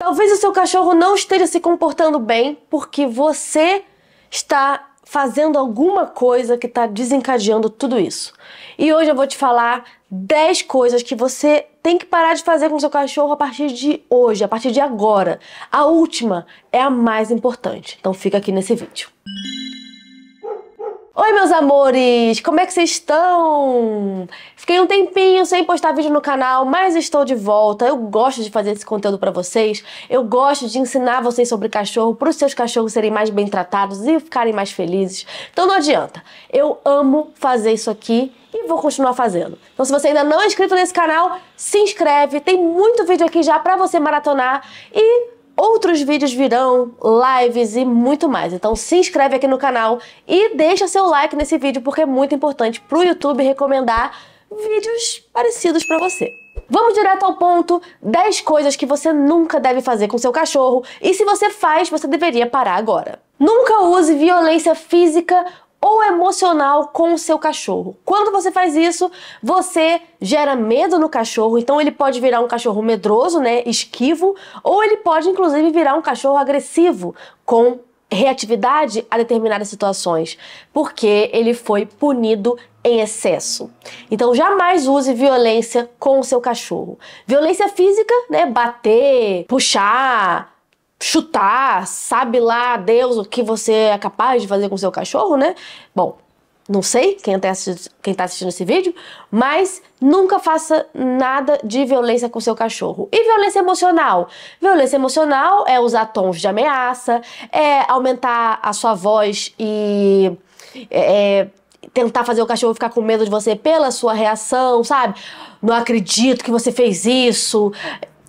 Talvez o seu cachorro não esteja se comportando bem porque você está fazendo alguma coisa que está desencadeando tudo isso. E hoje eu vou te falar 10 coisas que você tem que parar de fazer com seu cachorro a partir de hoje, a partir de agora. A última é a mais importante, então fica aqui nesse vídeo. Oi, meus amores! Como é que vocês estão? Fiquei um tempinho sem postar vídeo no canal, mas estou de volta. Eu gosto de fazer esse conteúdo para vocês. Eu gosto de ensinar vocês sobre cachorro, para os seus cachorros serem mais bem tratados e ficarem mais felizes. Então não adianta. Eu amo fazer isso aqui e vou continuar fazendo. Então se você ainda não é inscrito nesse canal, se inscreve. Tem muito vídeo aqui já para você maratonar e Outros vídeos virão, lives e muito mais. Então se inscreve aqui no canal e deixa seu like nesse vídeo porque é muito importante para o YouTube recomendar vídeos parecidos para você. Vamos direto ao ponto, 10 coisas que você nunca deve fazer com seu cachorro e se você faz, você deveria parar agora. Nunca use violência física ou emocional com o seu cachorro. Quando você faz isso, você gera medo no cachorro, então ele pode virar um cachorro medroso, né, esquivo, ou ele pode inclusive virar um cachorro agressivo com reatividade a determinadas situações, porque ele foi punido em excesso. Então jamais use violência com o seu cachorro. Violência física, né, bater, puxar, chutar, sabe lá, Deus, o que você é capaz de fazer com seu cachorro, né? Bom, não sei quem tá, assistindo, quem tá assistindo esse vídeo, mas nunca faça nada de violência com seu cachorro. E violência emocional? Violência emocional é usar tons de ameaça, é aumentar a sua voz e. É, é, tentar fazer o cachorro ficar com medo de você pela sua reação, sabe? Não acredito que você fez isso.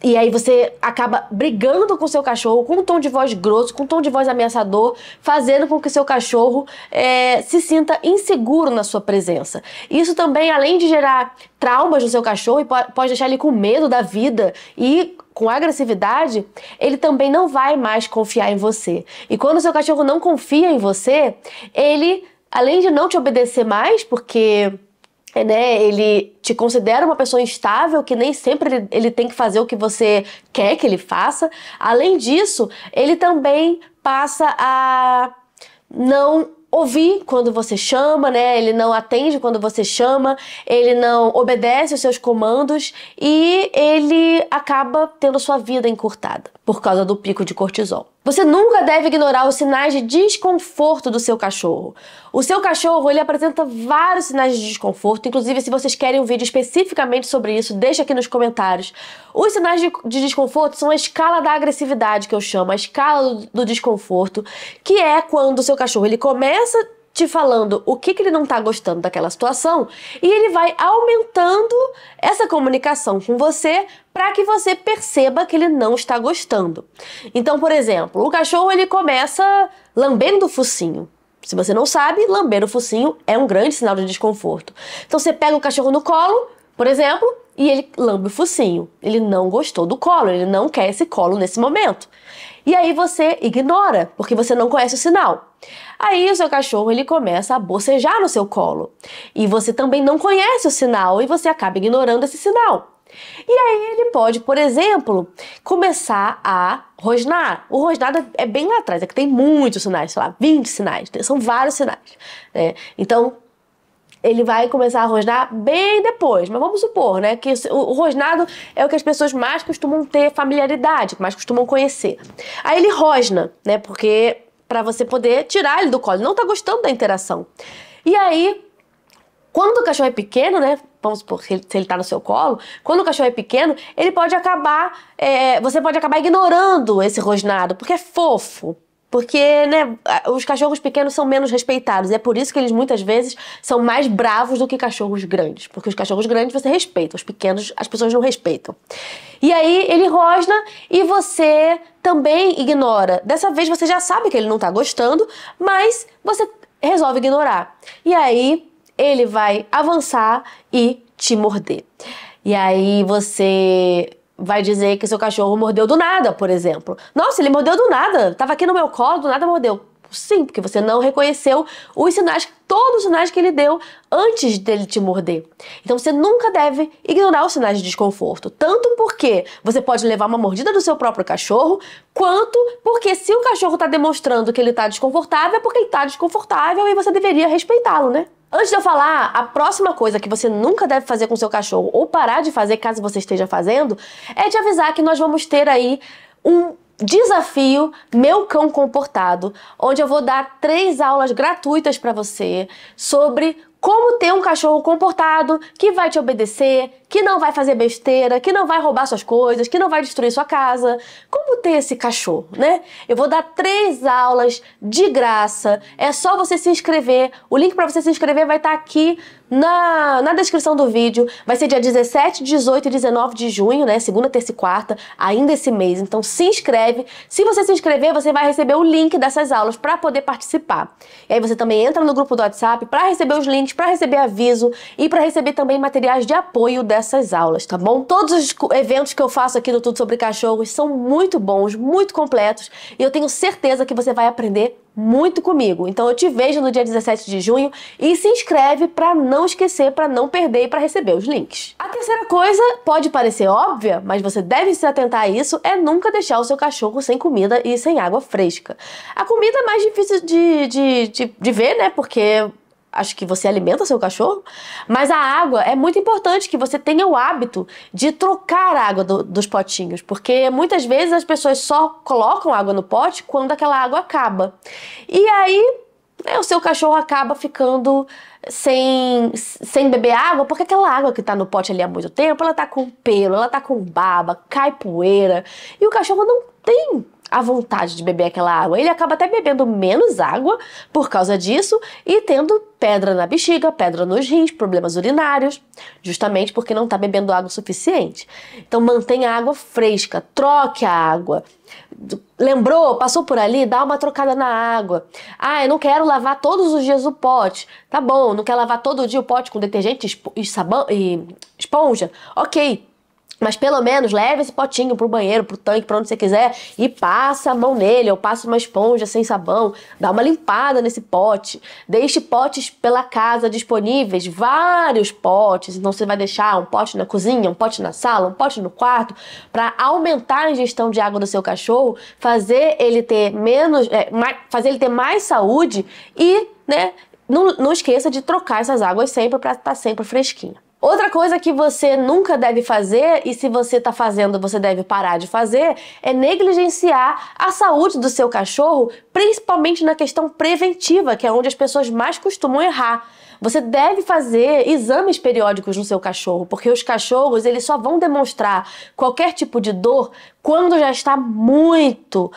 E aí você acaba brigando com o seu cachorro, com um tom de voz grosso, com um tom de voz ameaçador, fazendo com que seu cachorro é, se sinta inseguro na sua presença. Isso também, além de gerar traumas no seu cachorro e pode deixar ele com medo da vida e com agressividade, ele também não vai mais confiar em você. E quando o seu cachorro não confia em você, ele, além de não te obedecer mais, porque né? Ele te considera uma pessoa instável, que nem sempre ele, ele tem que fazer o que você quer que ele faça. Além disso, ele também passa a não ouvir quando você chama, né? Ele não atende quando você chama, ele não obedece os seus comandos e ele acaba tendo sua vida encurtada por causa do pico de cortisol. Você nunca deve ignorar os sinais de desconforto do seu cachorro. O seu cachorro ele apresenta vários sinais de desconforto, inclusive se vocês querem um vídeo especificamente sobre isso, deixa aqui nos comentários. Os sinais de, de desconforto são a escala da agressividade que eu chamo, a escala do, do desconforto, que é quando o seu cachorro ele começa começa te falando o que, que ele não está gostando daquela situação e ele vai aumentando essa comunicação com você para que você perceba que ele não está gostando. Então, por exemplo, o cachorro ele começa lambendo o focinho. Se você não sabe, lamber o focinho é um grande sinal de desconforto. Então você pega o cachorro no colo, por exemplo, e ele lambe o focinho. Ele não gostou do colo, ele não quer esse colo nesse momento. E aí você ignora, porque você não conhece o sinal. Aí o seu cachorro ele começa a bocejar no seu colo. E você também não conhece o sinal e você acaba ignorando esse sinal. E aí ele pode, por exemplo, começar a rosnar. O rosnar é bem lá atrás, é que tem muitos sinais, sei lá, 20 sinais, né? são vários sinais. Né? Então, ele vai começar a rosnar bem depois, mas vamos supor, né, que o rosnado é o que as pessoas mais costumam ter familiaridade, que mais costumam conhecer. Aí ele rosna, né, porque para você poder tirar ele do colo. Não tá gostando da interação. E aí, quando o cachorro é pequeno, né? Vamos supor, se ele, tá no seu colo, quando o cachorro é pequeno, ele pode acabar. É, você pode acabar ignorando esse rosnado, porque é fofo. Porque, né, os cachorros pequenos são menos respeitados. é por isso que eles muitas vezes são mais bravos do que cachorros grandes. Porque os cachorros grandes você respeita, os pequenos as pessoas não respeitam. E aí ele rosna e você também ignora. Dessa vez você já sabe que ele não tá gostando, mas você resolve ignorar. E aí ele vai avançar e te morder. E aí você vai dizer que seu cachorro mordeu do nada, por exemplo. Nossa, ele mordeu do nada, tava aqui no meu colo, do nada mordeu. Sim, porque você não reconheceu os sinais, todos os sinais que ele deu antes dele te morder. Então você nunca deve ignorar os sinais de desconforto, tanto porque você pode levar uma mordida do seu próprio cachorro, quanto porque se o cachorro está demonstrando que ele está desconfortável, é porque ele está desconfortável e você deveria respeitá-lo, né? Antes de eu falar, a próxima coisa que você nunca deve fazer com seu cachorro ou parar de fazer caso você esteja fazendo, é te avisar que nós vamos ter aí um desafio Meu Cão Comportado, onde eu vou dar três aulas gratuitas para você sobre como ter um cachorro comportado que vai te obedecer, que não vai fazer besteira, que não vai roubar suas coisas, que não vai destruir sua casa. Como ter esse cachorro, né? Eu vou dar três aulas de graça. É só você se inscrever. O link para você se inscrever vai estar tá aqui na, na descrição do vídeo. Vai ser dia 17, 18 e 19 de junho, né? Segunda, terça e quarta, ainda esse mês. Então se inscreve. Se você se inscrever, você vai receber o link dessas aulas para poder participar. E aí você também entra no grupo do WhatsApp para receber os links para receber aviso e para receber também materiais de apoio dessas aulas, tá bom? Todos os eventos que eu faço aqui no Tudo Sobre Cachorros são muito bons, muito completos e eu tenho certeza que você vai aprender muito comigo. Então eu te vejo no dia 17 de junho e se inscreve para não esquecer, para não perder e para receber os links. A terceira coisa pode parecer óbvia, mas você deve se atentar a isso, é nunca deixar o seu cachorro sem comida e sem água fresca. A comida é mais difícil de, de, de, de ver, né? Porque acho que você alimenta seu cachorro, mas a água é muito importante que você tenha o hábito de trocar a água do, dos potinhos, porque muitas vezes as pessoas só colocam água no pote quando aquela água acaba. E aí né, o seu cachorro acaba ficando sem, sem beber água, porque aquela água que está no pote ali há muito tempo, ela está com pelo, ela está com baba, cai poeira, e o cachorro não tem a vontade de beber aquela água. Ele acaba até bebendo menos água por causa disso e tendo pedra na bexiga, pedra nos rins, problemas urinários, justamente porque não está bebendo água o suficiente. Então mantenha a água fresca, troque a água. Lembrou? Passou por ali? Dá uma trocada na água. Ah, eu não quero lavar todos os dias o pote. Tá bom, não quer lavar todo dia o pote com detergente e sabão e esponja? Ok, mas pelo menos leve esse potinho pro banheiro, pro tanque, pra onde você quiser e passa a mão nele, ou passa uma esponja sem sabão, dá uma limpada nesse pote. Deixe potes pela casa disponíveis, vários potes. Então você vai deixar um pote na cozinha, um pote na sala, um pote no quarto, para aumentar a ingestão de água do seu cachorro, fazer ele ter menos, é, mais, fazer ele ter mais saúde e, né, não, não esqueça de trocar essas águas sempre para estar tá sempre fresquinha. Outra coisa que você nunca deve fazer, e se você está fazendo, você deve parar de fazer, é negligenciar a saúde do seu cachorro, principalmente na questão preventiva, que é onde as pessoas mais costumam errar. Você deve fazer exames periódicos no seu cachorro, porque os cachorros eles só vão demonstrar qualquer tipo de dor quando já está muito,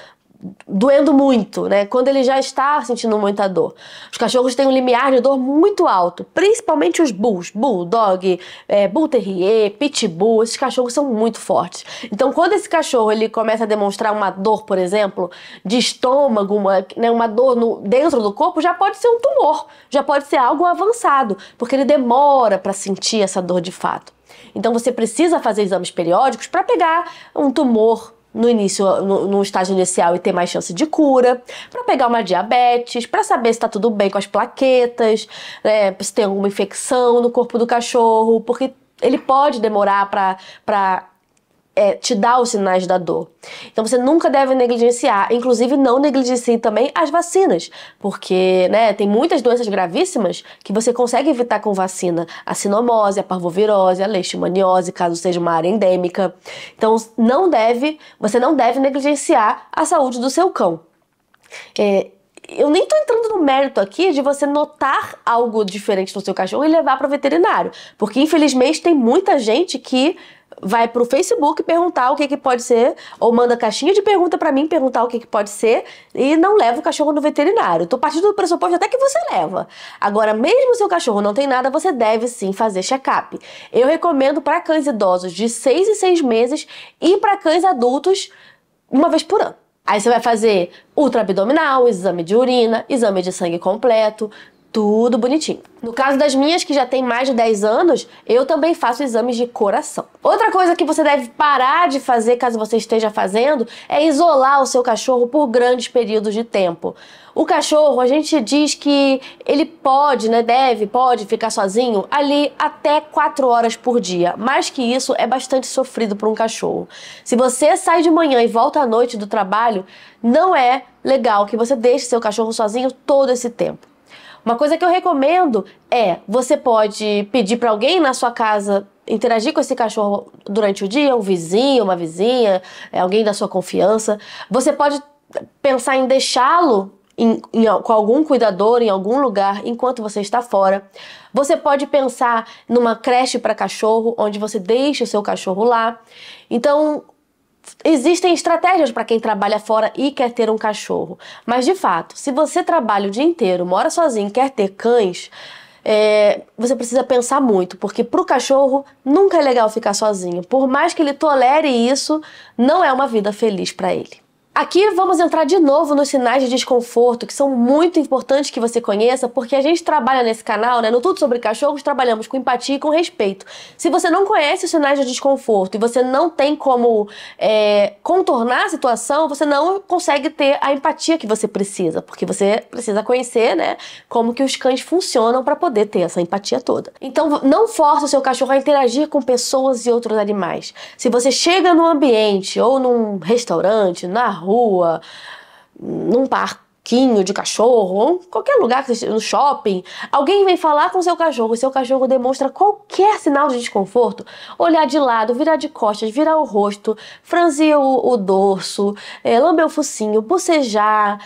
doendo muito, né? Quando ele já está sentindo muita dor. Os cachorros têm um limiar de dor muito alto, principalmente os bulls, bulldog, é, bull terrier, pitbull. Esses cachorros são muito fortes. Então, quando esse cachorro ele começa a demonstrar uma dor, por exemplo, de estômago, uma, né, uma dor no, dentro do corpo, já pode ser um tumor, já pode ser algo avançado, porque ele demora para sentir essa dor de fato. Então, você precisa fazer exames periódicos para pegar um tumor no início, no, no, estágio inicial e ter mais chance de cura, para pegar uma diabetes, para saber se está tudo bem com as plaquetas, né, se tem alguma infecção no corpo do cachorro, porque ele pode demorar para é, te dá os sinais da dor. Então você nunca deve negligenciar, inclusive não negligencie também as vacinas, porque né, tem muitas doenças gravíssimas que você consegue evitar com vacina, a sinomose, a parvovirose, a leishmaniose, caso seja uma área endêmica. Então não deve, você não deve negligenciar a saúde do seu cão. É, eu nem estou entrando no mérito aqui de você notar algo diferente no seu cachorro e levar para o veterinário, porque infelizmente tem muita gente que vai para o Facebook perguntar o que, que pode ser, ou manda caixinha de pergunta para mim perguntar o que, que pode ser, e não leva o cachorro no veterinário. Tô partindo do pressuposto até que você leva. Agora, mesmo se o cachorro não tem nada, você deve sim fazer check-up. Eu recomendo para cães idosos de 6 e 6 meses e para cães adultos uma vez por ano. Aí você vai fazer ultra abdominal, exame de urina, exame de sangue completo, tudo bonitinho. No caso das minhas, que já tem mais de 10 anos, eu também faço exames de coração. Outra coisa que você deve parar de fazer, caso você esteja fazendo, é isolar o seu cachorro por grandes períodos de tempo. O cachorro, a gente diz que ele pode, né, deve, pode ficar sozinho ali até 4 horas por dia. Mais que isso, é bastante sofrido para um cachorro. Se você sai de manhã e volta à noite do trabalho, não é legal que você deixe seu cachorro sozinho todo esse tempo. Uma coisa que eu recomendo é você pode pedir para alguém na sua casa interagir com esse cachorro durante o dia, um vizinho, uma vizinha, é, alguém da sua confiança. Você pode pensar em deixá-lo em, em, com algum cuidador em algum lugar enquanto você está fora. Você pode pensar numa creche para cachorro, onde você deixa o seu cachorro lá. Então, Existem estratégias para quem trabalha fora e quer ter um cachorro. Mas de fato, se você trabalha o dia inteiro, mora sozinho, quer ter cães, é, você precisa pensar muito, porque para o cachorro nunca é legal ficar sozinho. Por mais que ele tolere isso, não é uma vida feliz para ele. Aqui vamos entrar de novo nos sinais de desconforto, que são muito importantes que você conheça, porque a gente trabalha nesse canal, né, no Tudo Sobre Cachorros, trabalhamos com empatia e com respeito. Se você não conhece os sinais de desconforto e você não tem como é, contornar a situação, você não consegue ter a empatia que você precisa, porque você precisa conhecer né, como que os cães funcionam para poder ter essa empatia toda. Então, não force o seu cachorro a interagir com pessoas e outros animais. Se você chega num ambiente, ou num restaurante, na rua, num parquinho de cachorro, ou qualquer lugar, no shopping, alguém vem falar com seu cachorro e seu cachorro demonstra qualquer sinal de desconforto, olhar de lado, virar de costas, virar o rosto, franzir o, o dorso, é, lamber o focinho, bocejar,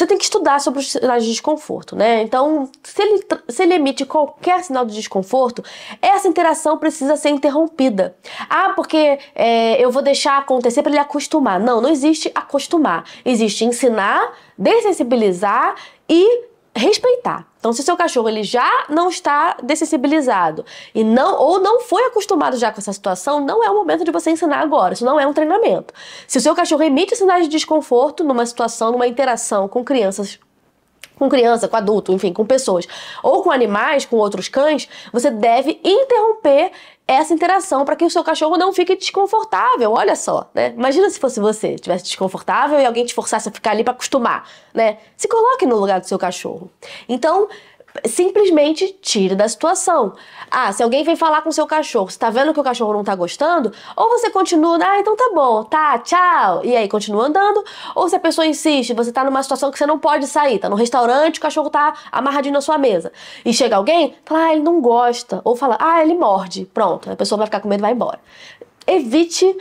você tem que estudar sobre os sinais de desconforto, né? Então, se ele, se ele emite qualquer sinal de desconforto, essa interação precisa ser interrompida. Ah, porque é, eu vou deixar acontecer para ele acostumar. Não, não existe acostumar. Existe ensinar, dessensibilizar e respeitar. Então, se o seu cachorro ele já não está dessensibilizado e não ou não foi acostumado já com essa situação, não é o momento de você ensinar agora. Isso não é um treinamento. Se o seu cachorro emite sinais de desconforto numa situação, numa interação com crianças com criança, com adulto, enfim, com pessoas, ou com animais, com outros cães, você deve interromper essa interação para que o seu cachorro não fique desconfortável. Olha só, né? Imagina se fosse você, tivesse desconfortável e alguém te forçasse a ficar ali para acostumar, né? Se coloque no lugar do seu cachorro. Então, simplesmente tire da situação. Ah, se alguém vem falar com seu cachorro, você tá vendo que o cachorro não está gostando, ou você continua, ah, então tá bom, tá, tchau, e aí continua andando, ou se a pessoa insiste, você está numa situação que você não pode sair, tá no restaurante, o cachorro está amarradinho na sua mesa, e chega alguém, fala, ah, ele não gosta, ou fala, ah, ele morde, pronto, a pessoa vai ficar com medo e vai embora. Evite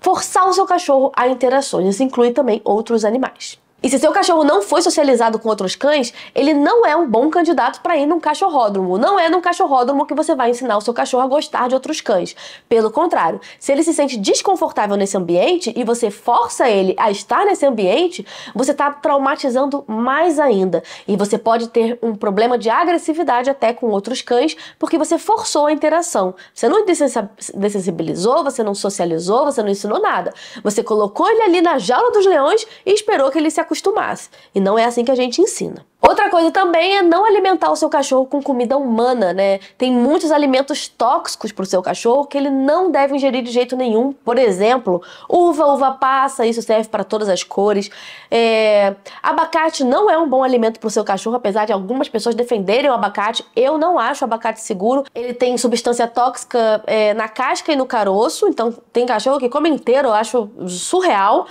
forçar o seu cachorro a interações, isso inclui também outros animais. E se seu cachorro não foi socializado com outros cães, ele não é um bom candidato para ir num cachorródromo. Não é num cachorródromo que você vai ensinar o seu cachorro a gostar de outros cães. Pelo contrário, se ele se sente desconfortável nesse ambiente e você força ele a estar nesse ambiente, você está traumatizando mais ainda. E você pode ter um problema de agressividade até com outros cães, porque você forçou a interação. Você não dessensibilizou, você não socializou, você não ensinou nada. Você colocou ele ali na jaula dos leões e esperou que ele se acostumasse, e não é assim que a gente ensina. Outra coisa também é não alimentar o seu cachorro com comida humana, né? Tem muitos alimentos tóxicos para o seu cachorro que ele não deve ingerir de jeito nenhum. Por exemplo, uva, uva passa, isso serve para todas as cores. É... Abacate não é um bom alimento para o seu cachorro, apesar de algumas pessoas defenderem o abacate. Eu não acho o abacate seguro. Ele tem substância tóxica é, na casca e no caroço, então tem cachorro que come inteiro, eu acho surreal.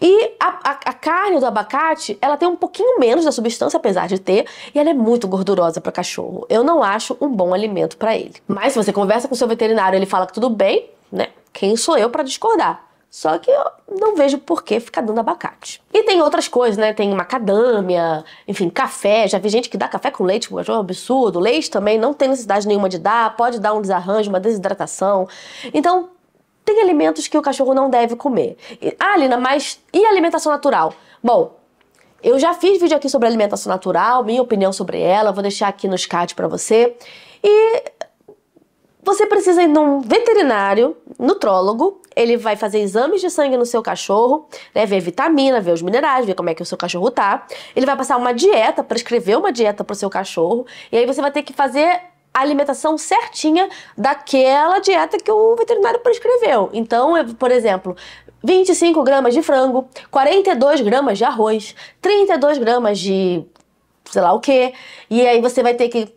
E a, a, a carne do abacate abacate, ela tem um pouquinho menos da substância, apesar de ter, e ela é muito gordurosa para cachorro. Eu não acho um bom alimento para ele. Mas se você conversa com seu veterinário, ele fala que tudo bem, né? Quem sou eu para discordar? Só que eu não vejo por que ficar dando abacate. E tem outras coisas, né? Tem macadâmia, enfim, café. Já vi gente que dá café com leite, que é um absurdo. Leite também não tem necessidade nenhuma de dar, pode dar um desarranjo, uma desidratação. Então, tem alimentos que o cachorro não deve comer. Ah, Lina, mas e alimentação natural? Bom, eu já fiz vídeo aqui sobre alimentação natural, minha opinião sobre ela, vou deixar aqui nos cards para você. E você precisa ir num veterinário, nutrólogo, ele vai fazer exames de sangue no seu cachorro, né, ver vitamina, ver os minerais, ver como é que o seu cachorro tá. Ele vai passar uma dieta, prescrever uma dieta pro seu cachorro, e aí você vai ter que fazer a alimentação certinha daquela dieta que o veterinário prescreveu. Então, por exemplo, 25 gramas de frango, 42 gramas de arroz, 32 gramas de sei lá o que, e aí você vai ter que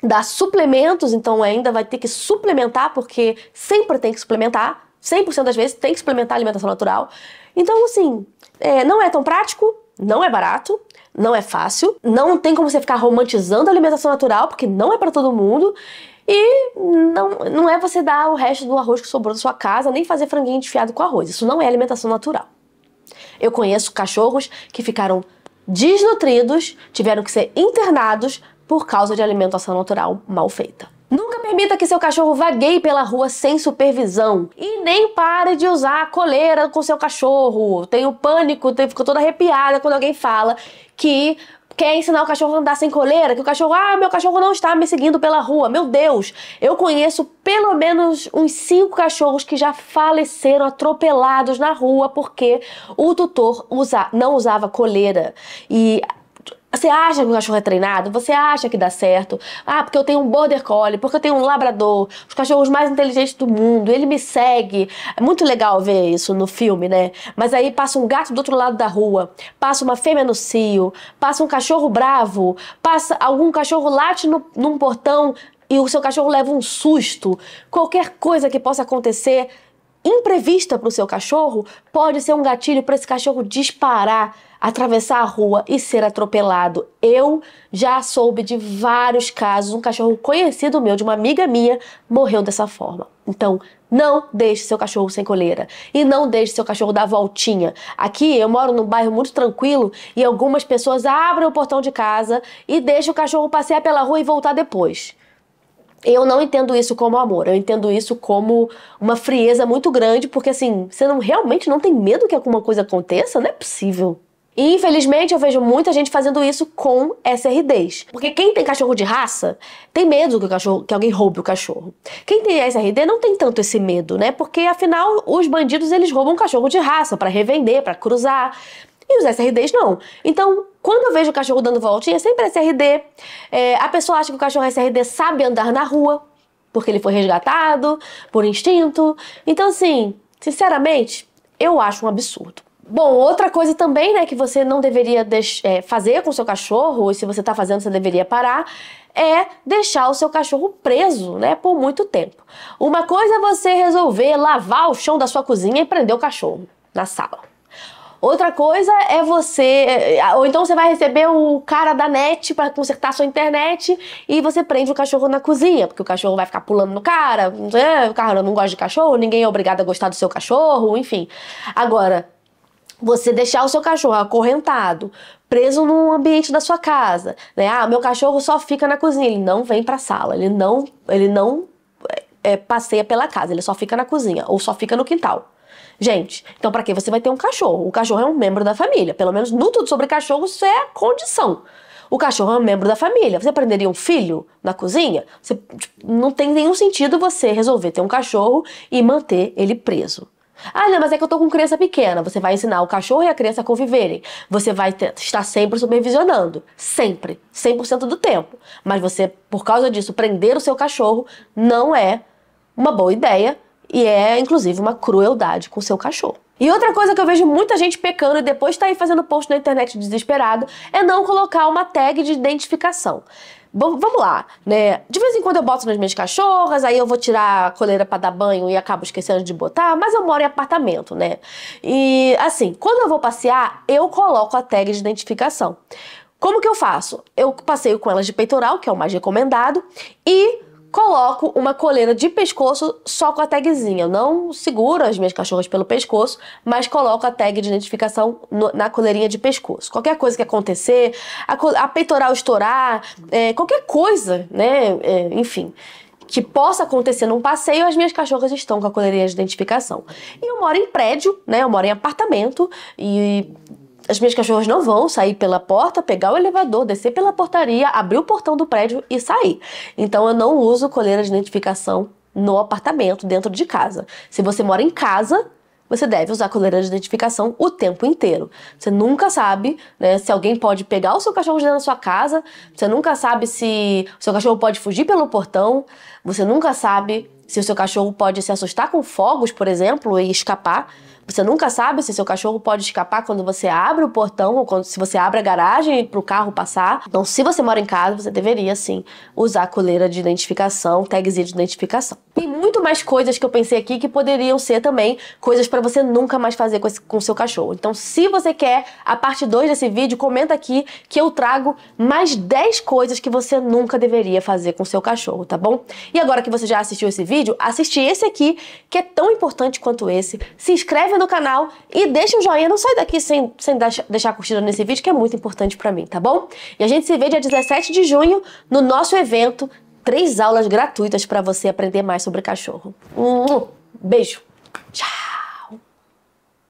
dar suplementos, então ainda vai ter que suplementar, porque sempre tem que suplementar, 100% das vezes tem que suplementar a alimentação natural. Então, assim, é, não é tão prático, não é barato, não é fácil, não tem como você ficar romantizando a alimentação natural, porque não é para todo mundo. E não, não é você dar o resto do arroz que sobrou da sua casa, nem fazer franguinho enfiado com arroz. Isso não é alimentação natural. Eu conheço cachorros que ficaram desnutridos, tiveram que ser internados por causa de alimentação natural mal feita. Nunca permita que seu cachorro vagueie pela rua sem supervisão. E nem pare de usar a coleira com seu cachorro. Tenho pânico, fico toda arrepiada quando alguém fala que quer ensinar o cachorro a andar sem coleira, que o cachorro, ah, meu cachorro não está me seguindo pela rua. Meu Deus, eu conheço pelo menos uns cinco cachorros que já faleceram atropelados na rua porque o tutor usa, não usava coleira. E você acha que o cachorro é treinado? Você acha que dá certo? Ah, porque eu tenho um border collie, porque eu tenho um labrador, os cachorros mais inteligentes do mundo, ele me segue. É muito legal ver isso no filme, né? Mas aí passa um gato do outro lado da rua, passa uma fêmea no cio, passa um cachorro bravo, passa algum cachorro late no, num portão e o seu cachorro leva um susto. Qualquer coisa que possa acontecer imprevista para o seu cachorro pode ser um gatilho para esse cachorro disparar atravessar a rua e ser atropelado. Eu já soube de vários casos, um cachorro conhecido meu, de uma amiga minha, morreu dessa forma. Então, não deixe seu cachorro sem coleira e não deixe seu cachorro dar voltinha. Aqui eu moro num bairro muito tranquilo e algumas pessoas abrem o portão de casa e deixam o cachorro passear pela rua e voltar depois. Eu não entendo isso como amor, eu entendo isso como uma frieza muito grande, porque assim, você não, realmente não tem medo que alguma coisa aconteça? Não é possível. E, infelizmente, eu vejo muita gente fazendo isso com SRDs. Porque quem tem cachorro de raça tem medo que, o cachorro, que alguém roube o cachorro. Quem tem SRD não tem tanto esse medo, né? Porque, afinal, os bandidos eles roubam cachorro de raça para revender, para cruzar. E os SRDs não. Então, quando eu vejo o cachorro dando voltinha, é sempre SRD. É, a pessoa acha que o cachorro é SRD sabe andar na rua, porque ele foi resgatado, por instinto. Então, assim, sinceramente, eu acho um absurdo. Bom, outra coisa também, né, que você não deveria é, fazer com o seu cachorro, ou se você está fazendo, você deveria parar, é deixar o seu cachorro preso, né, por muito tempo. Uma coisa é você resolver lavar o chão da sua cozinha e prender o cachorro na sala. Outra coisa é você, é, ou então você vai receber o cara da net para consertar a sua internet e você prende o cachorro na cozinha, porque o cachorro vai ficar pulando no cara, o cara não gosta de cachorro, ninguém é obrigado a gostar do seu cachorro, enfim. Agora, você deixar o seu cachorro acorrentado, preso num ambiente da sua casa, né? Ah, meu cachorro só fica na cozinha, ele não vem para a sala, ele não, ele não é, é, passeia pela casa, ele só fica na cozinha ou só fica no quintal. Gente, então para que você vai ter um cachorro? O cachorro é um membro da família, pelo menos no tudo sobre cachorro isso é condição. O cachorro é um membro da família. Você prenderia um filho na cozinha? Você, tipo, não tem nenhum sentido você resolver ter um cachorro e manter ele preso. Ah, não, mas é que eu tô com criança pequena. Você vai ensinar o cachorro e a criança a conviverem. Você vai estar sempre supervisionando. Sempre. 100% do tempo. Mas você, por causa disso, prender o seu cachorro não é uma boa ideia e é, inclusive, uma crueldade com o seu cachorro. E outra coisa que eu vejo muita gente pecando e depois tá aí fazendo post na internet desesperado é não colocar uma tag de identificação vamos lá, né? De vez em quando eu boto nas minhas cachorras, aí eu vou tirar a coleira para dar banho e acabo esquecendo de botar, mas eu moro em apartamento, né? E assim, quando eu vou passear, eu coloco a tag de identificação. Como que eu faço? Eu passeio com elas de peitoral, que é o mais recomendado, e coloco uma coleira de pescoço só com a tagzinha. Eu não seguro as minhas cachorras pelo pescoço, mas coloco a tag de identificação no, na coleirinha de pescoço. Qualquer coisa que acontecer, a, a peitoral estourar, é, qualquer coisa, né? É, enfim que possa acontecer num passeio, as minhas cachorras estão com a coleirinha de identificação. E eu moro em prédio, né? Eu moro em apartamento e as minhas cachorras não vão sair pela porta, pegar o elevador, descer pela portaria, abrir o portão do prédio e sair. Então eu não uso coleira de identificação no apartamento, dentro de casa. Se você mora em casa, você deve usar coleira de identificação o tempo inteiro. Você nunca sabe né, se alguém pode pegar o seu cachorro de dentro da sua casa, você nunca sabe se o seu cachorro pode fugir pelo portão, você nunca sabe se o seu cachorro pode se assustar com fogos, por exemplo, e escapar. Você nunca sabe se seu cachorro pode escapar quando você abre o portão ou quando, se você abre a garagem para o carro passar. Então, se você mora em casa, você deveria sim usar coleira de identificação, tagzinho de identificação. Tem muito mais coisas que eu pensei aqui que poderiam ser também coisas para você nunca mais fazer com, esse, com seu cachorro. Então, se você quer a parte 2 desse vídeo, comenta aqui que eu trago mais 10 coisas que você nunca deveria fazer com seu cachorro, tá bom? E agora que você já assistiu esse vídeo, assiste esse aqui que é tão importante quanto esse. Se inscreve inscreve no canal e deixa o joinha. Não sai daqui sem, sem deixar a curtida nesse vídeo, que é muito importante para mim, tá bom? E a gente se vê dia 17 de junho no nosso evento. Três aulas gratuitas para você aprender mais sobre cachorro. Um uhum. beijo. Tchau.